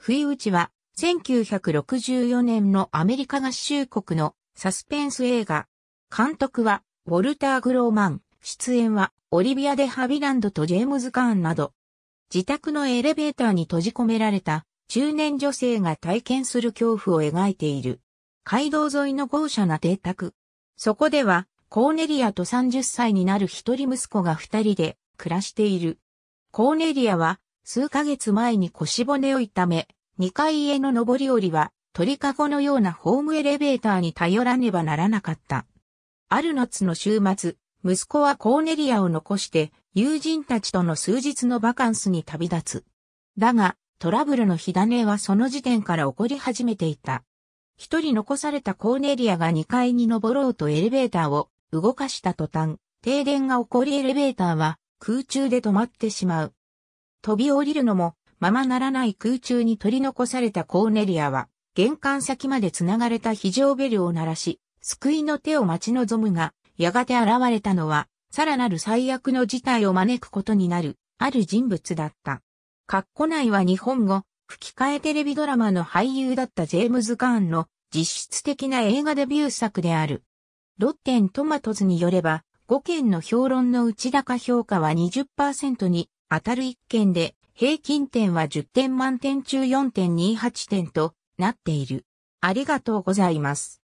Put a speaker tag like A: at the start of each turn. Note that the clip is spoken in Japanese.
A: 不意打ちは、1964年のアメリカ合衆国のサスペンス映画。監督は、ウォルター・グローマン。出演は、オリビア・デ・ハビランドとジェームズ・カーンなど。自宅のエレベーターに閉じ込められた中年女性が体験する恐怖を描いている。街道沿いの豪奢な邸宅。そこでは、コーネリアと30歳になる一人息子が二人で暮らしている。コーネリアは数ヶ月前に腰骨を痛め、2階への上り下りは鳥かごのようなホームエレベーターに頼らねばならなかった。ある夏の週末、息子はコーネリアを残して友人たちとの数日のバカンスに旅立つ。だが、トラブルの火種はその時点から起こり始めていた。一人残されたコーネリアが2階に登ろうとエレベーターを動かした途端、停電が起こりエレベーターは空中で止まってしまう。飛び降りるのも、ままならない空中に取り残されたコーネリアは、玄関先まで繋がれた非常ベルを鳴らし、救いの手を待ち望むが、やがて現れたのは、さらなる最悪の事態を招くことになる、ある人物だった。括弧内は日本語、吹き替えテレビドラマの俳優だったジェームズ・ガーンの実質的な映画デビュー作である。ロッテントマトズによれば、5件の評論の内高評価は20%に当たる一件で平均点は10点満点中4.28点となっている。ありがとうございます。